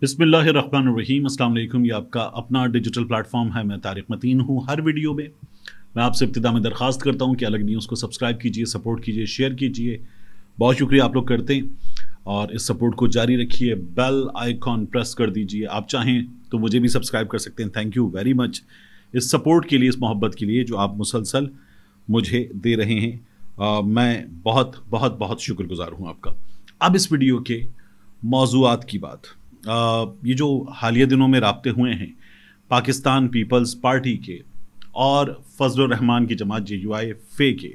बिसमीम अल्लाम ये आपका अपना डिजिटल प्लेटफॉर्म है मैं तारिक मतीन हूँ हर वीडियो में मैं आपसे इब्तदा में दरख्वास्त करता हूँ कि अलग न्यूज़ को सब्सक्राइब कीजिए सपोर्ट कीजिए शेयर कीजिए बहुत शुक्रिया आप लोग करते हैं और इस सपोर्ट को जारी रखिए बेल आइकॉन प्रेस कर दीजिए आप चाहें तो मुझे भी सब्सक्राइब कर सकते हैं थैंक यू वेरी मच इस सपोर्ट के लिए इस मोहब्बत के लिए जो आप मुसलसल मुझे दे रहे हैं आ, मैं बहुत बहुत बहुत शुक्रगुजार हूँ आपका अब इस वीडियो के मौजूद की बात ये जो हालिया दिनों में रबते हुए हैं पाकिस्तान पीपल्स पार्टी के और फजल रहमान की जमात जे यू आई फे के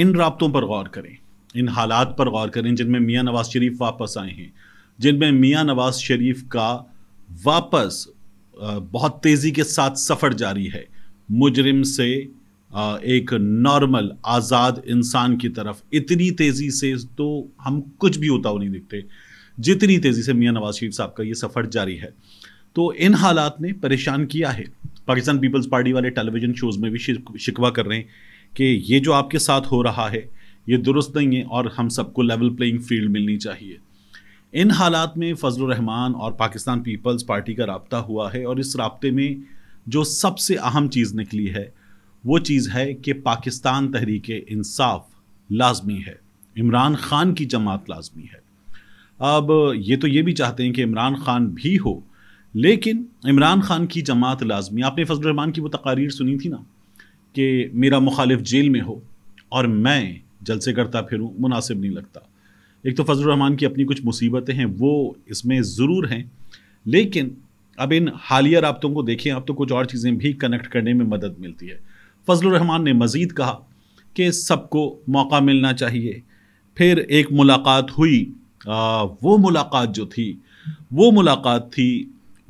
इन रबतों पर गौर करें इन हालात पर गौर करें जिनमें मियाँ नवाज़ शरीफ वापस आए हैं जिनमें मियाँ नवाज़ शरीफ का वापस बहुत तेज़ी के साथ सफ़र जारी है मुजरिम से एक नॉर्मल आज़ाद इंसान की तरफ इतनी तेज़ी से तो हम कुछ भी होता हुआ नहीं दिखते जितनी तेज़ी से मियाँ नवाज शरीफ साहब का ये सफ़र जारी है तो इन हालात ने परेशान किया है पाकिस्तान पीपल्स पार्टी वाले टेलीविज़न शोज़ में भी शिकवा कर रहे हैं कि ये जो आपके साथ हो रहा है ये दुरुस्त नहीं है और हम सबको लेवल प्लेइंग फील्ड मिलनी चाहिए इन हालात में फजल रहमान और पाकिस्तान पीपल्स पार्टी का रबता हुआ है और इस रबते में जो सबसे अहम चीज़ निकली है वो चीज़ है कि पाकिस्तान तहरीक इंसाफ लाजमी है इमरान खान की जमात लाजमी है अब ये तो ये भी चाहते हैं कि इमरान खान भी हो लेकिन इमरान खान की जमात लाजमी आपने फजल रहमान की वो तकारीर सुनी थी ना कि मेरा मुखालिफ जेल में हो और मैं जलसे करता फिरूँ मुनासिब नहीं लगता एक तो फजल रहमान की अपनी कुछ मुसीबतें हैं वो इसमें ज़रूर हैं लेकिन अब इन हालिया रबतों को देखें आप तो कुछ और चीज़ें भी कनेक्ट करने में मदद मिलती है फजल रहमान ने मज़ीद कहा कि सबको मौका मिलना चाहिए फिर एक मुलाकात हुई वो मुलाकात जो थी वो मुलाकात थी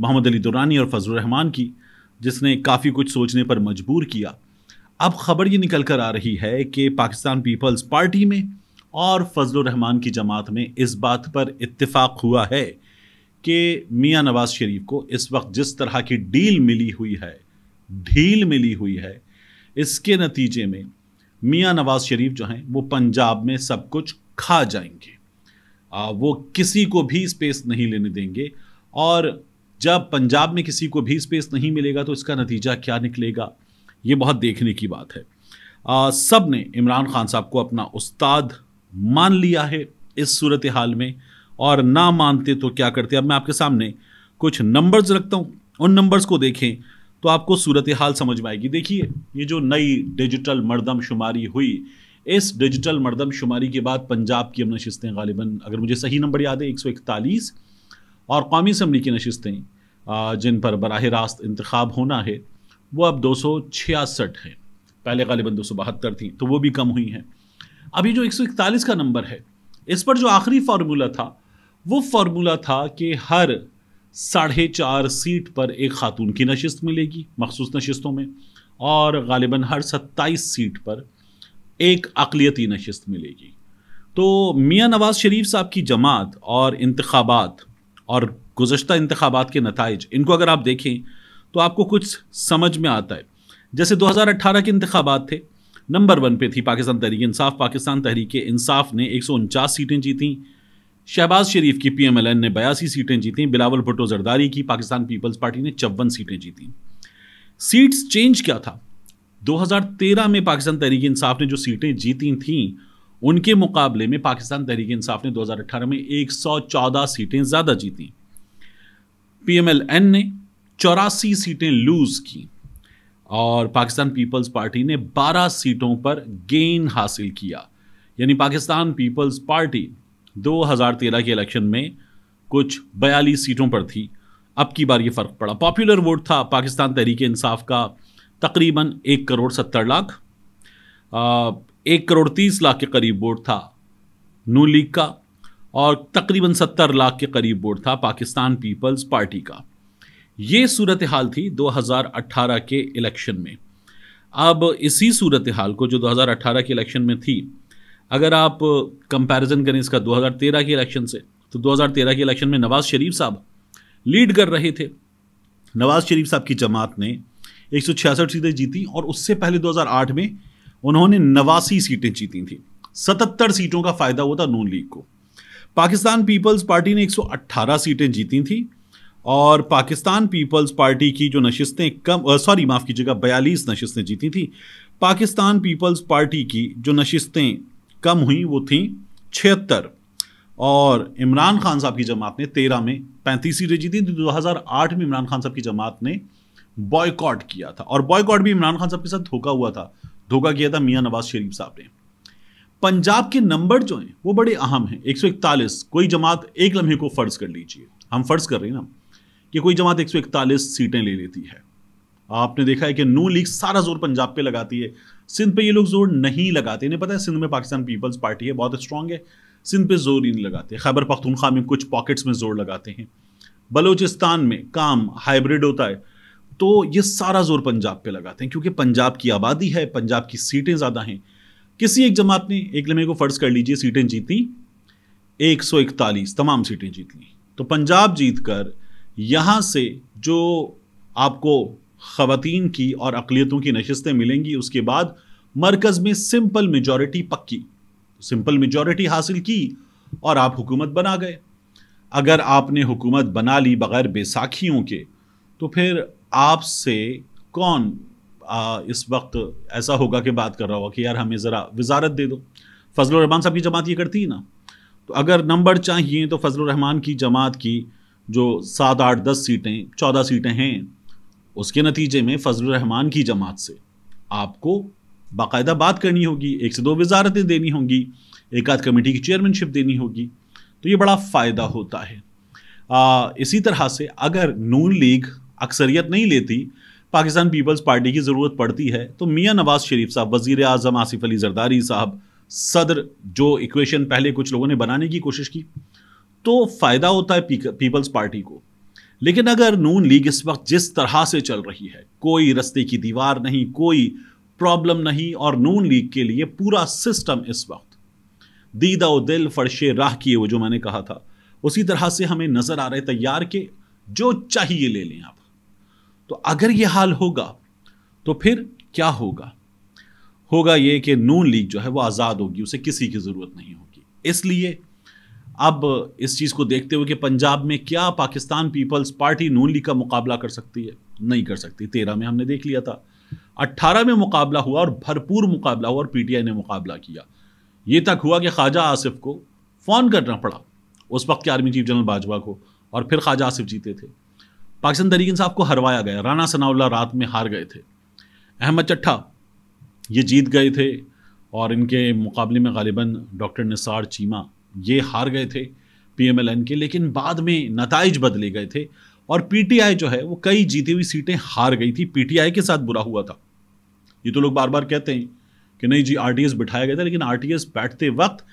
मोहम्मद अली दुरानी और फजल रहमान की जिसने काफ़ी कुछ सोचने पर मजबूर किया अब खबर ये निकल कर आ रही है कि पाकिस्तान पीपल्स पार्टी में और फजल रहमान की जमात में इस बात पर इत्तेफाक हुआ है कि मियाँ नवाज शरीफ को इस वक्त जिस तरह की डील मिली हुई है ढील मिली हुई है इसके नतीजे में मियाँ नवाज शरीफ जो हैं वो पंजाब में सब कुछ खा जाएंगे वो किसी को भी स्पेस नहीं लेने देंगे और जब पंजाब में किसी को भी स्पेस नहीं मिलेगा तो इसका नतीजा क्या निकलेगा ये बहुत देखने की बात है सब ने इमरान खान साहब को अपना उस्ताद मान लिया है इस सूरत हाल में और ना मानते तो क्या करते अब मैं आपके सामने कुछ नंबर्स रखता हूँ उन नंबर्स को देखें तो आपको सूरत हाल समझ में आएगी देखिए ये जो नई डिजिटल मरदम शुमारी हुई इस डिजिटल मरदमशुमारी के बाद पंजाब की अब नशस्तें गालिबा अगर मुझे सही नंबर याद है एक सौ इकतालीस और कौमी असम्बली की नशस्तें जिन पर बरह रास्त इंतखब होना है वो अब दो सौ छियासठ हैं पहले गालिबा दो सौ बहत्तर थी तो वो भी कम हुई हैं अभी जो एक सौ इकतालीस का नंबर है इस पर जो आखिरी फार्मूला था वो फार्मूला था कि हर साढ़े चार सीट पर एक खातून की नशस्त मिलेगी मखसूस नशस्तों में और गालिबा हर सत्ताईस सीट पर एक अकलीती नशस्त मिलेगी तो मियाँ नवाज़ शरीफ साहब की जमात और इंतबात और गुज्त इंतबात के नतज इनको अगर आप देखें तो आपको कुछ समझ में आता है जैसे 2018 के इंतबात थे नंबर वन पे थी पाकिस्तान तहरीक इंसाफ पाकिस्तान तहरीक इंसाफ ने एक सीटें जीती शहबाज शरीफ की पी एम एल एन ने बयासी सीटें जीतीं बिलावल भुट्टो जरदारी की पाकिस्तान पीपल्स पार्टी ने चौवन सीटें जीतीं सीट्स चेंज क्या था 2013 में पाकिस्तान तहरीक इंसाफ ने जो सीटें जीती थीं उनके मुकाबले में पाकिस्तान तहरीक इंसाफ ने 2018 में 114 सीटें ज़्यादा जीती पीएमएलएन ने चौरासी सीटें लूज़ की और पाकिस्तान पीपल्स पार्टी ने 12 सीटों पर गेन हासिल किया यानी पाकिस्तान पीपल्स पार्टी 2013 के इलेक्शन में कुछ बयालीस सीटों पर थी अब की बार ये फ़र्क पड़ा पॉपुलर वोट था पाकिस्तान तहरीक इंसाफ का तकरीबन एक करोड़ सत्तर लाख एक करोड़ तीस लाख के करीब वोट था नू लीग का और तकरीबन सत्तर लाख के करीब वोट था पाकिस्तान पीपल्स पार्टी का ये सूरत हाल थी 2018 के इलेक्शन में अब इसी सूरत हाल को जो 2018 के इलेक्शन में थी अगर आप कंपैरिजन करें इसका 2013 के इलेक्शन से तो 2013 के इलेक्शन में नवाज़ शरीफ साहब लीड कर रहे थे नवाज़ शरीफ साहब की जमात ने एक सीटें जीती और उससे पहले 2008 में उन्होंने नवासी सीटें जीती थी सतहत्तर सीटों का फ़ायदा हुआ था नून लीग को पाकिस्तान पीपल्स पार्टी ने 118 सीटें जीती थी और पाकिस्तान पीपल्स पार्टी की जो नशस्तें कम सॉरी माफ़ कीजिएगा बयालीस नशस्तें जीती थी पाकिस्तान पीपल्स पार्टी की जो नशस्तें कम हुई वो थी छिहत्तर और इमरान खान साहब की जमात ने तेरह में पैंतीस सीटें जीती थी दो हज़ार आठ में इमरान खान साहब की जमात ने बॉयकॉट किया था और बॉयकॉट भी इमरान खान साहब के साथ धोखा हुआ था धोखा किया था मियाँ नवाज शरीफ साहब ने पंजाब के नंबर जो हैं वो बड़े अहम हैं एक कोई जमात एक लम्हे को फ़र्ज़ कर लीजिए हम फ़र्ज़ कर रहे हैं ना कि कोई जमात एक सीटें ले लेती है आपने देखा है कि नू लीग सारा जोर पंजाब पे लगाती है सिंध पे ये लोग जोर नहीं लगाते इन्हें पता है सिंध में पाकिस्तान पीपल्स पार्टी है बहुत स्ट्रांग है सिंध पे जोर ही नहीं लगाते खैबर पख्तूनख्वा में कुछ पॉकेट्स में जोर लगाते हैं बलूचिस्तान में काम हाइब्रिड होता है तो ये सारा जोर पंजाब पे लगाते हैं क्योंकि पंजाब की आबादी है पंजाब की सीटें ज़्यादा हैं किसी एक जमात ने एक लम्हे को फ़र्ज़ कर लीजिए सीटें जीती 141 तमाम सीटें जीत ली तो पंजाब जीत कर यहाँ से जो आपको ख़वान की और अकलीतों की नशस्तें मिलेंगी उसके बाद मरकज़ में सिंपल मेजॉरिटी पक्की सिंपल मेजॉरिटी हासिल की और आप हुकूमत बना गए अगर आपने हुकूमत बना ली बग़ैर बैसाखियों के तो फिर आपसे कौन आ, इस वक्त ऐसा होगा कि बात कर रहा होगा कि यार हमें ज़रा वजारत दे दो फजल रहमान साहब की जमात ये करती है ना तो अगर नंबर चाहिए तो फजल रहमान की जमात की जो सात आठ दस सीटें चौदह सीटें हैं उसके नतीजे में फजल रहमान की जमात से आपको बाकायदा बात करनी होगी एक से दो वजारतें देनी होंगी एक आध कमेटी की चेयरमैनशिप देनी होगी तो ये बड़ा फ़ायदा होता है आ, इसी तरह से अगर नून लीग अक्सरियत नहीं लेती पाकिस्तान पीपल्स पार्टी की ज़रूरत पड़ती है तो मियाँ नवाज शरीफ साहब वज़ी अजम आसिफ अली जरदारी साहब सदर जो इक्वेशन पहले कुछ लोगों ने बनाने की कोशिश की तो फ़ायदा होता है पीपल्स पार्टी को लेकिन अगर नून लीग इस वक्त जिस तरह से चल रही है कोई रस्ते की दीवार नहीं कोई प्रॉब्लम नहीं और नून लीग के लिए पूरा सिस्टम इस वक्त दीदा व दिल फर्शे राह किए वो जो मैंने कहा था उसी तरह से हमें नज़र आ रहे तैयार के जो चाहिए ले लें आप तो अगर ये हाल होगा तो फिर क्या होगा होगा ये कि नून लीग जो है वो आज़ाद होगी उसे किसी की ज़रूरत नहीं होगी इसलिए अब इस चीज़ को देखते हुए कि पंजाब में क्या Pakistan Peoples Party Noon League का मुकाबला कर सकती है नहीं कर सकती तेरह में हमने देख लिया था अट्ठारह में मुकाबला हुआ और भरपूर मुकाबला हुआ और पीटीआई ने मुकाबला किया ये तक हुआ कि ख्वाजा आसिफ को फ़ोन करना पड़ा उस वक्त के आर्मी चीफ जनरल बाजवा को और फिर ख्वाजा आसिफ जीते थे पाकिस्तान तरीक इंसाफ को हरवाया गया राना सनाउल्ला रात में हार गए थे अहमद चट्ठा ये जीत गए थे और इनके मुकाबले में गालिबा डॉक्टर निसार चीमा ये हार गए थे पीएमएलएन के लेकिन बाद में नतज बदले गए थे और पीटीआई जो है वो कई जीती हुई सीटें हार गई थी पीटीआई के साथ बुरा हुआ था ये तो लोग बार बार कहते हैं कि नहीं जी आरटीएस बिठाया गया था लेकिन आरटीएस बैठते वक्त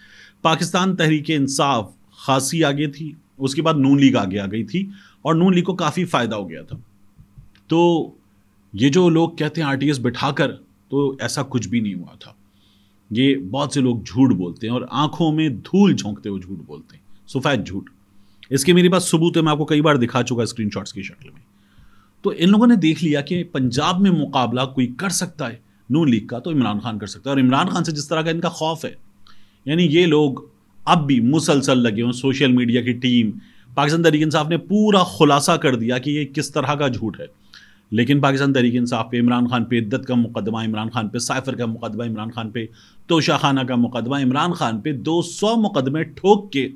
पाकिस्तान तहरीक इंसाफ खासी आगे थी उसके बाद नून लीग आगे आ गई थी और नून लीग को काफ़ी फ़ायदा हो गया था तो ये जो लोग कहते हैं आर बिठाकर कर तो ऐसा कुछ भी नहीं हुआ था ये बहुत से लोग झूठ बोलते हैं और आंखों में धूल झोंकते हुए झूठ बोलते हैं सफेद झूठ इसके मेरे पास सबूत है मैं आपको कई बार दिखा चुका शॉट्स की शक्ल में तो इन लोगों ने देख लिया कि पंजाब में मुकाबला कोई कर सकता है नून लीग का तो इमरान खान कर सकता है और इमरान खान से जिस तरह का इनका खौफ है यानी ये लोग अब भी मुसलसल लगे हुए सोशल मीडिया की टीम पाकिस्तान तहरीक इंसाफ ने पूरा खुलासा कर दिया कि ये किस तरह का झूठ है लेकिन पाकिस्तान तहरीक इंसाफ पे इमरान खान पे इद्दत का मुकदमा इमरान खान पे साइफर का मुकदमा इमरान खान पे तोशा खाना का मुकदमा इमरान खान पे 200 मुकदमे ठोक के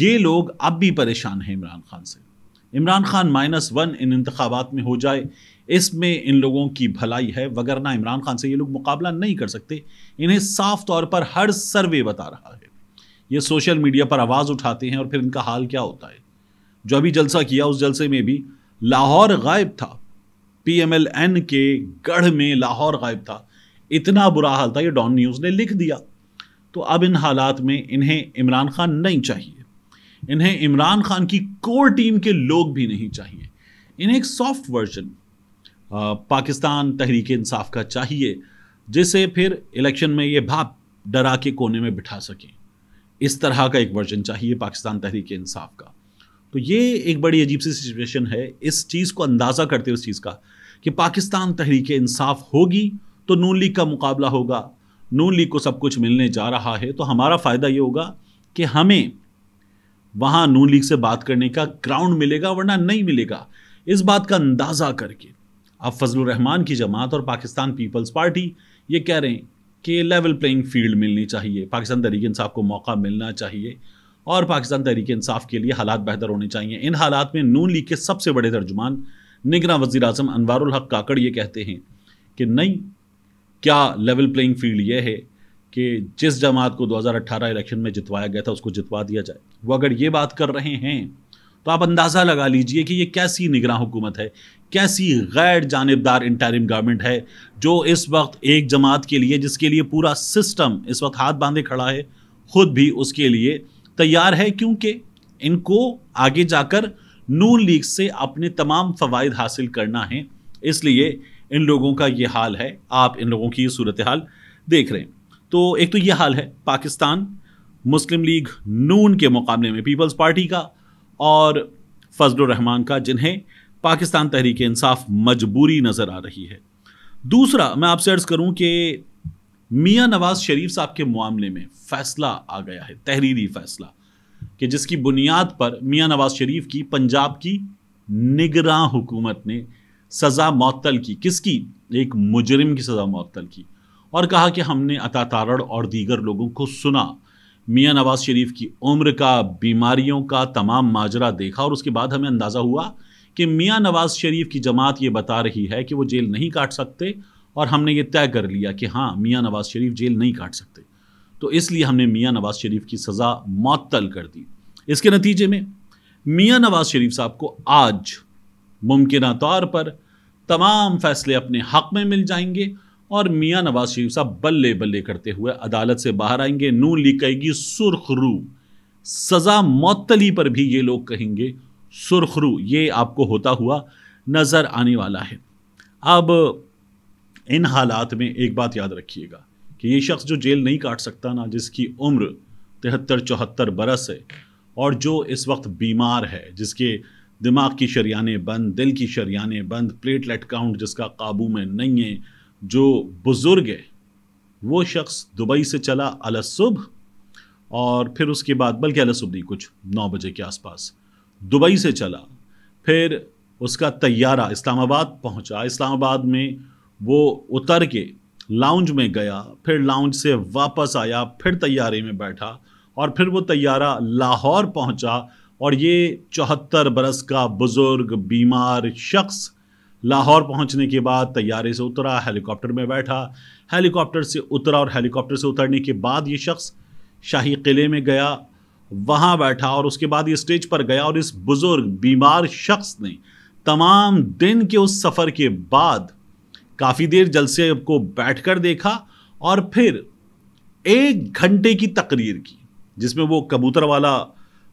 ये लोग अब भी परेशान हैं इमरान खान से इमरान खान माइनस वन इन इंतबात में हो जाए इसमें इन लोगों की भलाई है वगरना इमरान खान से ये लोग मुकाबला नहीं कर सकते इन्हें साफ तौर पर हर सर्वे बता रहा है ये सोशल मीडिया पर आवाज़ उठाते हैं और फिर इनका हाल क्या होता है जो अभी जलसा किया उस जलसे में भी लाहौर गायब था एन के गढ़ में लाहौर गायब था इतना बुरा हाल था ये डॉन न्यूज़ ने लिख दिया तो अब इन हालात में इन्हें इमरान खान नहीं चाहिए इन्हें इमरान खान की कोर टीम के लोग भी नहीं चाहिए इन्हें एक सॉफ्ट वर्जन पाकिस्तान तहरीक इंसाफ का चाहिए जिसे फिर इलेक्शन में ये भाप डरा के कोने में बिठा सकें इस तरह का एक वर्जन चाहिए पाकिस्तान तहरीक इंसाफ का तो ये एक बड़ी अजीब सी सिचुएशन है इस चीज़ को अंदाज़ा करते हुए चीज़ का कि पाकिस्तान तहरीक इंसाफ होगी तो नून लीग का मुकाबला होगा नून लीग को सब कुछ मिलने जा रहा है तो हमारा फ़ायदा ये होगा कि हमें वहाँ नून लीग से बात करने का ग्राउंड मिलेगा वरना नहीं मिलेगा इस बात का अंदाज़ा करके अब फजल रहमान की जमात और पाकिस्तान पीपल्स पार्टी ये कह रहे हैं कि लेवल प्लेइंग फील्ड मिलनी चाहिए पाकिस्तान तहरीक इंसाफ को मौका मिलना चाहिए और पाकिस्तान तहरीक इंसाफ के लिए हालात बेहतर होने चाहिए इन हालात में नून लीग के सबसे बड़े तर्जुमान निगरान वजी अजम अनवारक़ हक काकड़ ये कहते हैं कि नहीं क्या लेवल प्लेइंग फील्ड यह है कि जिस जमात को 2018 इलेक्शन में जितवाया गया था उसको जितवा दिया जाए वो अगर ये बात कर रहे हैं तो आप अंदाज़ा लगा लीजिए कि ये कैसी निगरान हुकूमत है कैसी गैर जानबदार इंटरिम गवर्नमेंट है जो इस वक्त एक जमात के लिए जिसके लिए पूरा सिस्टम इस वक्त हाथ बांधे खड़ा है ख़ुद भी उसके लिए तैयार है क्योंकि इनको आगे जाकर नून लीग से अपने तमाम फ़वाद हासिल करना है इसलिए इन लोगों का ये हाल है आप इन लोगों की ये सूरत हाल देख रहे हैं तो एक तो ये हाल है पाकिस्तान मुस्लिम लीग नून के मुकाबले में पीपल्स पार्टी का और फजल रहमान का जिन्हें पाकिस्तान तहरीक इंसाफ मजबूरी नज़र आ रही है दूसरा मैं आपसे अर्ज़ करूं कि मियाँ नवाज शरीफ साहब के मामले में फ़ैसला आ गया है तहरीरी फ़ैसला कि जिसकी बुनियाद पर मियाँ नवाज शरीफ की पंजाब की निगरान हुकूमत ने सज़ा मअतल की किसकी एक मुजरिम की सज़ा मअतल की और कहा कि हमने अता तारड़ और दीगर लोगों को सुना मियाँ नवाज शरीफ की उम्र का बीमारियों का तमाम माजरा देखा और उसके बाद हमें अंदाज़ा हुआ कि मियाँ नवाज शरीफ की जमात ये बता रही है कि वो जेल नहीं काट सकते और हमने ये तय कर लिया कि हाँ मियाँ नवाज शरीफ जेल नहीं काट सकते तो इसलिए हमने मियाँ नवाज शरीफ की सज़ा मअतल कर दी इसके नतीजे में मियाँ नवाज शरीफ साहब को आज मुमकिन तौर पर तमाम फैसले अपने हक़ में मिल जाएंगे और मियां नवाज शरीफ साहब बल्ले बल्ले करते हुए अदालत से बाहर आएंगे नू ली कहेगी सुर्ख रू सज़ा मअतली पर भी ये लोग कहेंगे सुर्ख रू ये आपको होता हुआ नज़र आने वाला है अब इन हालात में एक बात याद रखिएगा कि ये शख्स जो जेल नहीं काट सकता ना जिसकी उम्र तिहत्तर चौहत्तर बरस है और जो इस वक्त बीमार है जिसके दिमाग की शरियाने बंद दिल की शरियाने बंद प्लेटलेट काउंट जिसका काबू में नहीं है जो बुज़ुर्ग है वो शख्स दुबई से चला अलसुब और फिर उसके बाद बल्कि अलसुब नहीं कुछ नौ बजे के आसपास दुबई से चला फिर उसका तैयारा इस्लामाबाद पहुंचा इस्लामाबाद में वो उतर के लाउंज में गया फिर लाउंज से वापस आया फिर तैयारे में बैठा और फिर वो तैयारा लाहौर पहुंचा और ये चौहत्तर बरस का बुज़ुर्ग बीमार शख्स लाहौर पहुंचने के बाद तैयारे से उतरा हेलीकॉप्टर में बैठा हेलीकॉप्टर से उतरा और हेलीकॉप्टर से उतरने के बाद ये शख्स शाही किले में गया वहाँ बैठा और उसके बाद ये स्टेज पर गया और इस बुज़ुर्ग बीमार शख्स ने तमाम दिन के उस सफ़र के बाद काफ़ी देर जलसे को बैठ कर देखा और फिर एक घंटे की तकरीर की जिसमें वो कबूतर वाला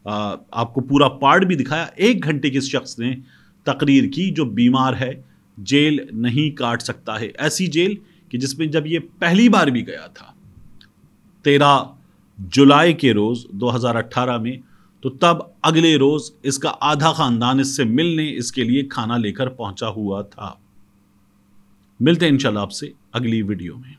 आपको पूरा पार्ट भी दिखाया एक घंटे के इस शख्स ने तकरीर की जो बीमार है जेल नहीं काट सकता है ऐसी जेल कि जिसमें जब ये पहली बार भी गया था तेरह जुलाई के रोज़ 2018 में तो तब अगले रोज़ इसका आधा ख़ानदान इससे मिलने इसके लिए खाना लेकर पहुंचा हुआ था मिलते हैं इंशाल्लाह आपसे अगली वीडियो में